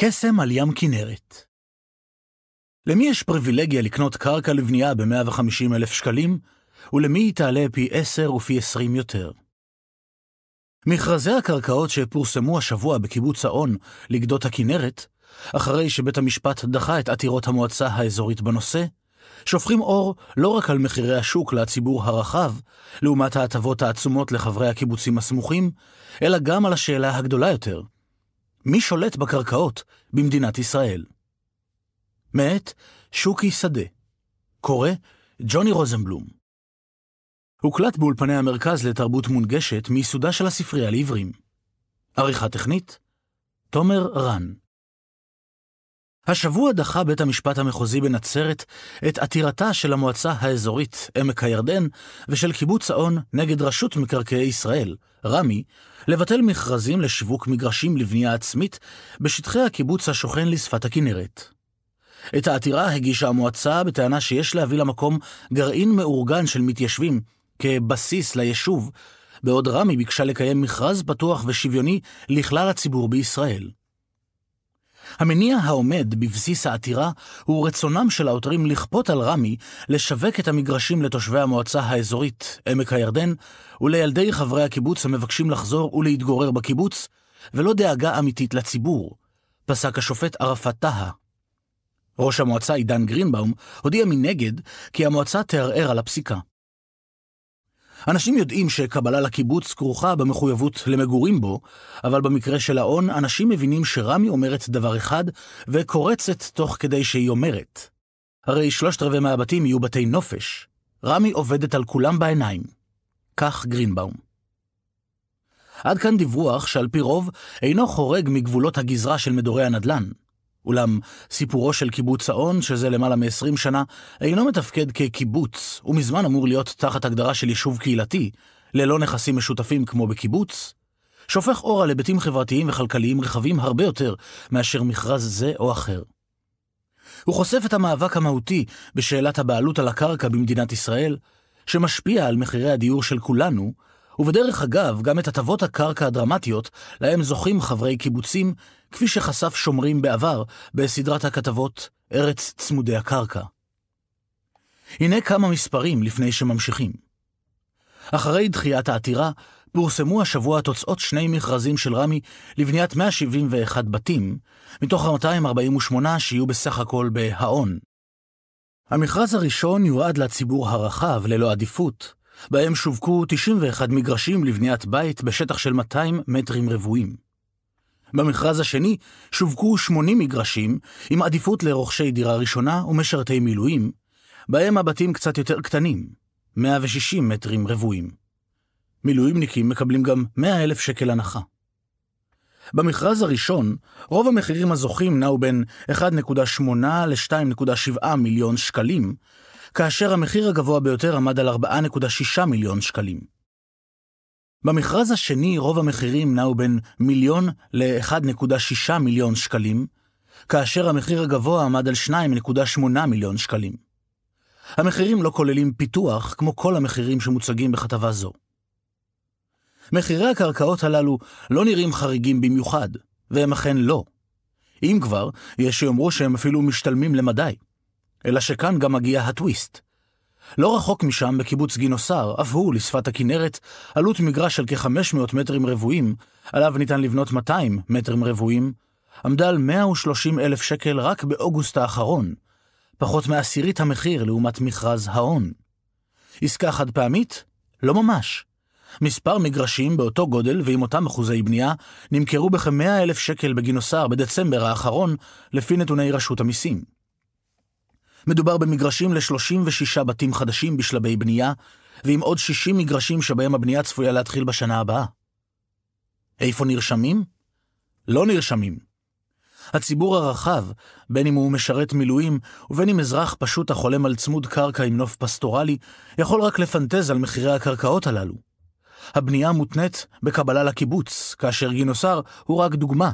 קסם על ים כנרת. למי יש פריבילגיה לקנות קרקע לבנייה ב-150 אלף שקלים, ולמי היא תעלה פי 10 ופי 20 יותר? מכרזי הקרקעות שפורסמו השבוע בקיבוץ האון לגדות הכנרת, אחרי שבית המשפט דחה את עתירות המועצה האזורית בנושא, שופכים אור לא רק על מחירי השוק לציבור הרחב, לעומת ההטבות העצומות לחברי הקיבוצים הסמוכים, אלא גם על השאלה הגדולה יותר, מי שולט בקרקעות במדינת ישראל. מאת שוקי שדה, קורא ג'וני רוזנבלום. הוקלט באולפני המרכז לתרבות מונגשת מיסודה של הספרייה לעברים. עריכה טכנית, תומר רן. השבוע דחה בית המשפט המחוזי בנצרת את עתירתה של המועצה האזורית עמק הירדן ושל קיבוץ האון נגד רשות מקרקעי ישראל, רמ"י, לבטל מכרזים לשיווק מגרשים לבנייה עצמית בשטחי הקיבוץ השוכן לשפת הכנרת. את העתירה הגישה המועצה בטענה שיש להביא למקום גרעין מאורגן של מתיישבים כבסיס ליישוב, בעוד רמ"י ביקשה לקיים מכרז פתוח ושוויוני לכלל הציבור בישראל. המניע העומד בבסיס העתירה הוא רצונם של העותרים לכפות על רמ"י לשווק את המגרשים לתושבי המועצה האזורית עמק הירדן ולילדי חברי הקיבוץ המבקשים לחזור ולהתגורר בקיבוץ, ולא דאגה אמיתית לציבור. פסק השופט ערפאת טהא. ראש המועצה עידן גרינבאום הודיע מנגד כי המועצה תערער על הפסיקה. אנשים יודעים שקבלה לקיבוץ כרוכה במחויבות למגורים בו, אבל במקרה של האון, אנשים מבינים שרמי אומרת דבר אחד, וקורצת תוך כדי שהיא אומרת. הרי שלושת רבעי מהבתים יהיו בתי נופש. רמי עובדת על כולם בעיניים. כך גרינבאום. עד כאן דיווח שעל פי רוב אינו חורג מגבולות הגזרה של מדורי הנדל"ן. אולם סיפורו של קיבוץ האון, שזה למעלה מ-20 שנה, אינו מתפקד כקיבוץ, הוא מזמן אמור להיות תחת הגדרה של יישוב קהילתי, ללא נכסים משותפים כמו בקיבוץ, שופך אור על היבטים חברתיים וכלכליים רחבים הרבה יותר מאשר מכרז זה או אחר. הוא חושף את המאבק המהותי בשאלת הבעלות על הקרקע במדינת ישראל, שמשפיע על מחירי הדיור של כולנו, ובדרך אגב, גם את הטבות הקרקע הדרמטיות להם זוכים חברי קיבוצים, כפי שחשף שומרים בעבר בסדרת הכתבות "ארץ צמודי הקרקע". הנה כמה מספרים לפני שממשיכים. אחרי דחיית העתירה, פורסמו השבוע תוצאות שני מכרזים של רמ"י לבניית 171 בתים, מתוך ה-248 שיהיו בסך הכל בהאון. המכרז הראשון יועד לציבור הרחב ללא עדיפות, בהם שווקו 91 מגרשים לבניית בית בשטח של 200 מטרים רבועים. במכרז השני שווקו 80 מגרשים עם עדיפות לרוכשי דירה ראשונה ומשרתי מילואים, בהם הבתים קצת יותר קטנים, 160 מטרים רבועים. מילואימניקים מקבלים גם 100 אלף שקל הנחה. במכרז הראשון, רוב המחירים הזוכים נעו בין 1.8 ל-2.7 מיליון שקלים, כאשר המחיר הגבוה ביותר עמד על 4.6 מיליון שקלים. במכרז השני רוב המחירים נעו בין מיליון ל-1.6 מיליון שקלים, כאשר המחיר הגבוה עמד על 2.8 מיליון שקלים. המחירים לא כוללים פיתוח, כמו כל המחירים שמוצגים בכתבה זו. מחירי הקרקעות הללו לא נראים חריגים במיוחד, והם אכן לא. אם כבר, יש שיאמרו שהם אפילו משתלמים למדי. אלא שכאן גם מגיע הטוויסט. לא רחוק משם, בקיבוץ גינוסר, אף הוא לשפת הכינרת, עלות מגרש של כ-500 מטרים רבועים, עליו ניתן לבנות 200 מטרים רבועים, עמדה על 130 אלף שקל רק באוגוסט האחרון, פחות מעשירית המחיר לעומת מכרז ההון. עסקה חד פעמית? לא ממש. מספר מגרשים באותו גודל ועם אותם אחוזי בנייה נמכרו בכ-100 אלף שקל בגינוסר בדצמבר האחרון, לפי נתוני רשות המיסים. מדובר במגרשים ל-36 בתים חדשים בשלבי בנייה, ועם עוד 60 מגרשים שבהם הבנייה צפויה להתחיל בשנה הבאה. איפה נרשמים? לא נרשמים. הציבור הרחב, בין אם הוא משרת מילואים ובין אם אזרח פשוט החולם על צמוד קרקע עם נוף פסטורלי, יכול רק לפנטז על מחירי הקרקעות הללו. הבנייה מותנית בקבלה לקיבוץ, כאשר גינוסר הוא רק דוגמה.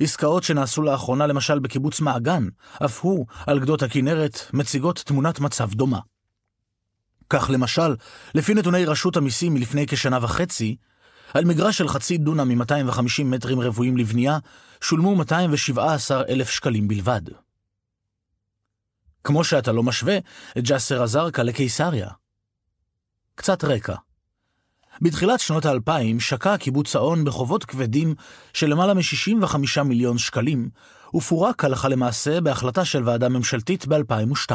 עסקאות שנעשו לאחרונה למשל בקיבוץ מעגן, אף הוא, על גדות הכינרת, מציגות תמונת מצב דומה. כך למשל, לפי נתוני רשות המיסים מלפני כשנה וחצי, על מגרש של חצי דונם מ-250 מטרים רבועים לבנייה, שולמו 217 אלף שקלים בלבד. כמו שאתה לא משווה את ג'סר א-זרקא לקיסריה. קצת רקע. בתחילת שנות האלפיים שקע קיבוץ האון בחובות כבדים של למעלה מ-65 מיליון שקלים, ופורק הלכה למעשה בהחלטה של ועדה ממשלתית ב-2002.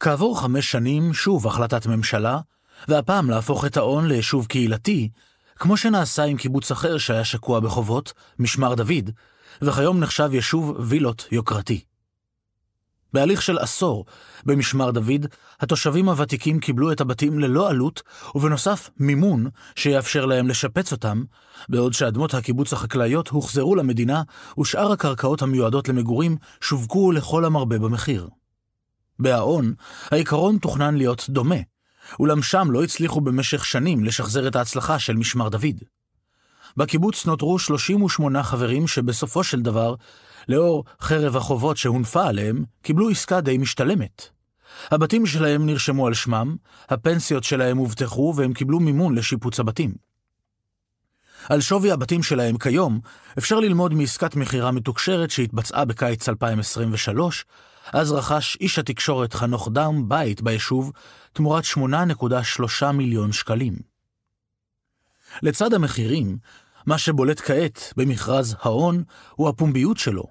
כעבור חמש שנים שוב החלטת ממשלה, והפעם להפוך את האון ליישוב קהילתי, כמו שנעשה עם קיבוץ אחר שהיה שקוע בחובות, משמר דוד, וכיום נחשב יישוב וילות יוקרתי. בהליך של עשור, במשמר דוד, התושבים הוותיקים קיבלו את הבתים ללא עלות, ובנוסף מימון שיאפשר להם לשפץ אותם, בעוד שאדמות הקיבוץ החקלאיות הוחזרו למדינה, ושאר הקרקעות המיועדות למגורים שווקו לכל המרבה במחיר. בהאון, העיקרון תוכנן להיות דומה, אולם שם לא הצליחו במשך שנים לשחזר את ההצלחה של משמר דוד. בקיבוץ נותרו 38 חברים שבסופו של דבר, לאור חרב החובות שהונפה עליהם, קיבלו עסקה די משתלמת. הבתים שלהם נרשמו על שמם, הפנסיות שלהם הובטחו והם קיבלו מימון לשיפוץ הבתים. על שווי הבתים שלהם כיום אפשר ללמוד מעסקת מכירה מתוקשרת שהתבצעה בקיץ 2023, אז רכש איש התקשורת חנוך דאום בית ביישוב תמורת 8.3 מיליון שקלים. לצד המחירים, מה שבולט כעת במכרז ההון הוא הפומביות שלו.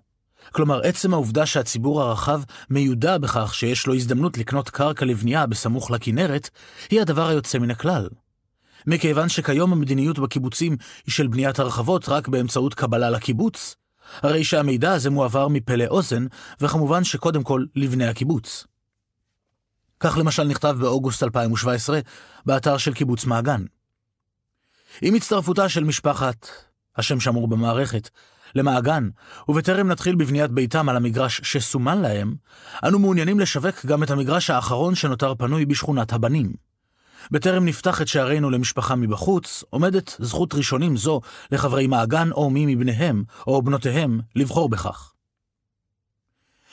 כלומר, עצם העובדה שהציבור הרחב מיודע בכך שיש לו הזדמנות לקנות קרקע לבנייה בסמוך לכנרת, היא הדבר היוצא מן הכלל. מכיוון שכיום המדיניות בקיבוצים היא של בניית הרחבות רק באמצעות קבלה לקיבוץ, הרי שהמידע הזה מועבר מפה לאוזן, וכמובן שקודם כל לבני הקיבוץ. כך למשל נכתב באוגוסט 2017 באתר של קיבוץ מעגן. עם הצטרפותה של משפחת, השם שמור במערכת, למעגן, ובטרם נתחיל בבניית ביתם על המגרש שסומן להם, אנו מעוניינים לשווק גם את המגרש האחרון שנותר פנוי בשכונת הבנים. בטרם נפתח את שערינו למשפחה מבחוץ, עומדת זכות ראשונים זו לחברי מעגן או מי מבניהם או בנותיהם לבחור בכך.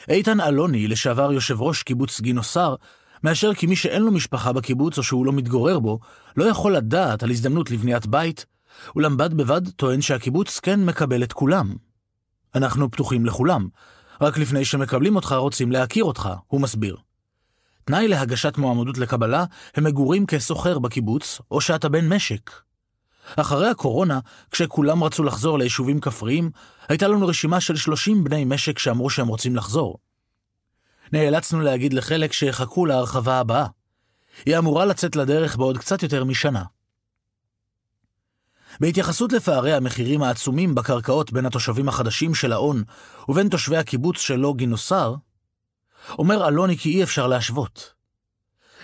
איתן אלוני, לשעבר יושב ראש קיבוץ גינוסר, מאשר כי מי שאין לו משפחה בקיבוץ או שהוא לא מתגורר בו, לא יכול לדעת על הזדמנות לבניית בית, אולם בד בבד טוען שהקיבוץ כן מקבל את כולם. אנחנו פתוחים לכולם, רק לפני שמקבלים אותך רוצים להכיר אותך, הוא מסביר. תנאי להגשת מועמדות לקבלה הם מגורים כסוחר בקיבוץ, או שאתה בן משק. אחרי הקורונה, כשכולם רצו לחזור ליישובים כפריים, הייתה לנו רשימה של 30 בני משק שאמרו שהם רוצים לחזור. נאלצנו להגיד לחלק שיחכו להרחבה הבאה. היא אמורה לצאת לדרך בעוד קצת יותר משנה. בהתייחסות לפערי המחירים העצומים בקרקעות בין התושבים החדשים של ההון ובין תושבי הקיבוץ של לוגי נוסר, אומר אלוני כי אי אפשר להשוות.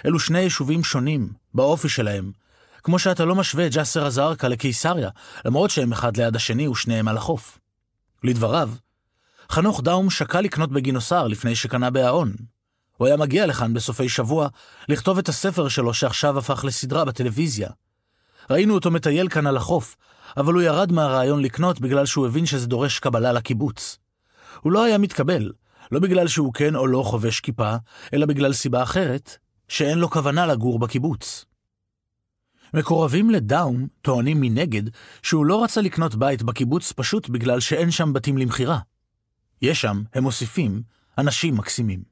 אלו שני יישובים שונים, באופי שלהם, כמו שאתה לא משווה את ג'סר א-זרקא לקיסריה, למרות שהם אחד ליד השני ושניהם על החוף. לדבריו, חנוך דאום שקל לקנות בגינוסר לפני שקנה בהאון. הוא היה מגיע לכאן בסופי שבוע לכתוב את הספר שלו שעכשיו הפך לסדרה בטלוויזיה. ראינו אותו מטייל כאן על החוף, אבל הוא ירד מהרעיון לקנות בגלל שהוא הבין שזה דורש קבלה לקיבוץ. הוא לא היה מתקבל, לא בגלל שהוא כן או לא חובש כיפה, אלא בגלל סיבה אחרת, שאין לו כוונה לגור בקיבוץ. מקורבים לדאום טוענים מנגד שהוא לא רצה לקנות בית בקיבוץ פשוט בגלל שאין שם בתים למכירה. יש שם, הם מוסיפים, אנשים מקסימים.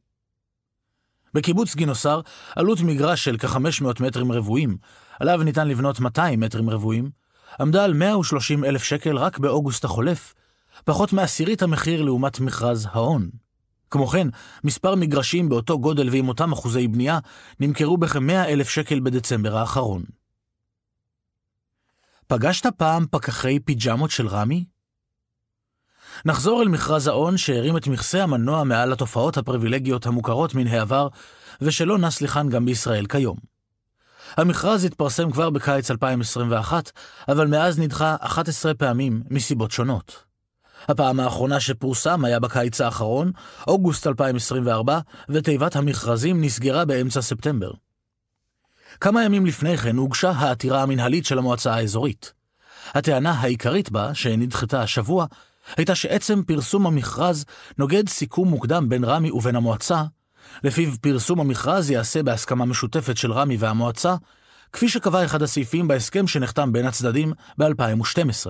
בקיבוץ גינוסר, עלות מגרש של כ-500 מטרים רבועים, עליו ניתן לבנות 200 מטרים רבועים, עמדה על 130 אלף שקל רק באוגוסט החולף, פחות מעשירית המחיר לעומת מכרז ההון. כמו כן, מספר מגרשים באותו גודל ועם אותם אחוזי בנייה נמכרו בכ-100 אלף שקל בדצמבר האחרון. פגשת פעם פקחי פיג'מות של רמי? נחזור אל מכרז ההון שהרים את מכסה המנוע מעל התופעות הפריבילגיות המוכרות מן העבר, ושלא נס לכאן גם בישראל כיום. המכרז התפרסם כבר בקיץ 2021, אבל מאז נדחה 11 פעמים מסיבות שונות. הפעם האחרונה שפורסם היה בקיץ האחרון, אוגוסט 2024, ותיבת המכרזים נסגרה באמצע ספטמבר. כמה ימים לפני כן הוגשה העתירה המנהלית של המועצה האזורית. הטענה העיקרית בה, שנדחתה השבוע, הייתה שעצם פרסום המכרז נוגד סיכום מוקדם בין רמ"י ובין המועצה, לפיו פרסום המכרז ייעשה בהסכמה משותפת של רמ"י והמועצה, כפי שקבע אחד הסעיפים בהסכם שנחתם בין הצדדים ב-2012.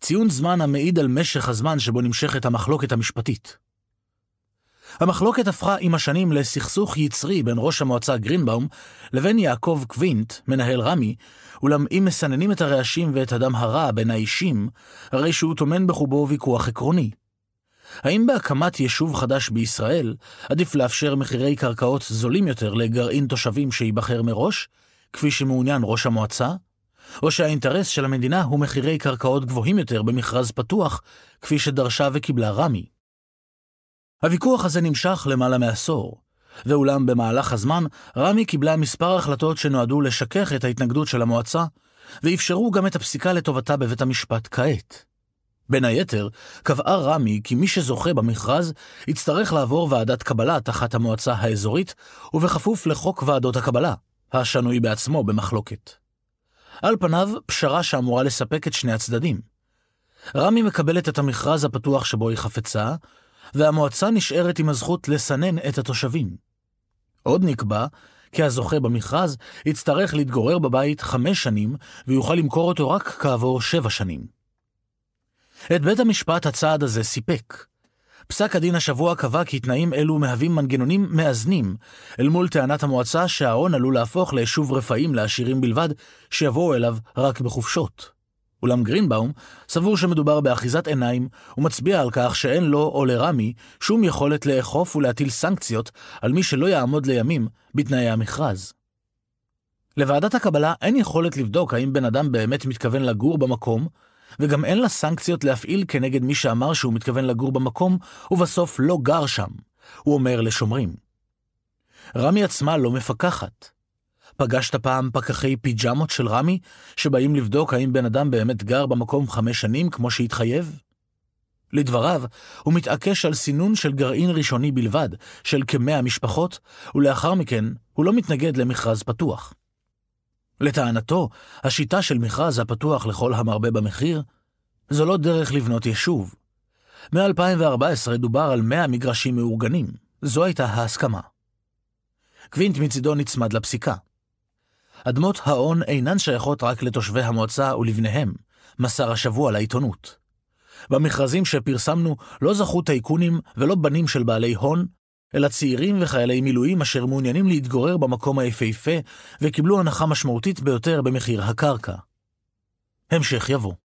ציון זמן המעיד על משך הזמן שבו נמשכת המחלוקת המשפטית. המחלוקת הפכה עם השנים לסכסוך יצרי בין ראש המועצה גרינבאום לבין יעקב קווינט, מנהל רמ"י, אולם אם מסננים את הרעשים ואת הדם הרע בין האישים, הרי שהוא טומן בחובו ויכוח עקרוני. האם בהקמת יישוב חדש בישראל, עדיף לאפשר מחירי קרקעות זולים יותר לגרעין תושבים שייבחר מראש, כפי שמעוניין ראש המועצה? או שהאינטרס של המדינה הוא מחירי קרקעות גבוהים יותר במכרז פתוח, כפי שדרשה וקיבלה רמ"י. הוויכוח הזה נמשך למעלה מעשור, ואולם במהלך הזמן רמ"י קיבלה מספר החלטות שנועדו לשכך את ההתנגדות של המועצה, ואפשרו גם את הפסיקה לטובתה בבית המשפט כעת. בין היתר, קבעה רמ"י כי מי שזוכה במכרז יצטרך לעבור ועדת קבלה תחת המועצה האזורית, ובכפוף לחוק ועדות הקבלה, השנוי בעצמו במחלוקת. על פניו, פשרה שאמורה לספק את שני הצדדים. רמ"י מקבלת את המכרז הפתוח שבו היא חפצה, והמועצה נשארת עם הזכות לסנן את התושבים. עוד נקבע כי הזוכה במכרז יצטרך להתגורר בבית חמש שנים ויוכל למכור אותו רק כעבור שבע שנים. את בית המשפט הצעד הזה סיפק. פסק הדין השבוע קבע כי תנאים אלו מהווים מנגנונים מאזנים אל מול טענת המועצה שההון עלול להפוך ליישוב רפאים לעשירים בלבד, שיבואו אליו רק בחופשות. אולם גרינבאום סבור שמדובר באחיזת עיניים, ומצביע על כך שאין לו או לרמי שום יכולת לאכוף ולהטיל סנקציות על מי שלא יעמוד לימים בתנאי המכרז. לוועדת הקבלה אין יכולת לבדוק האם בן אדם באמת מתכוון לגור במקום, וגם אין לה סנקציות להפעיל כנגד מי שאמר שהוא מתכוון לגור במקום, ובסוף לא גר שם, הוא אומר לשומרים. רמי עצמה לא מפקחת. פגשת פעם פקחי פיג'מות של רמי, שבאים לבדוק האם בן אדם באמת גר במקום חמש שנים כמו שהתחייב? לדבריו, הוא מתעקש על סינון של גרעין ראשוני בלבד, של כמאה משפחות, ולאחר מכן הוא לא מתנגד למכרז פתוח. לטענתו, השיטה של מכרז הפתוח לכל המרבה במחיר, זו לא דרך לבנות יישוב. מ-2014 דובר על 100 מגרשים מאורגנים, זו הייתה ההסכמה. קווינט מצידו נצמד לפסיקה. אדמות האון אינן שייכות רק לתושבי המועצה ולבניהם, מסר השבוע לעיתונות. במכרזים שפרסמנו לא זכו טייקונים ולא בנים של בעלי הון, אלא צעירים וחיילי מילואים אשר מעוניינים להתגורר במקום היפהפה וקיבלו הנחה משמעותית ביותר במחיר הקרקע. המשך יבוא.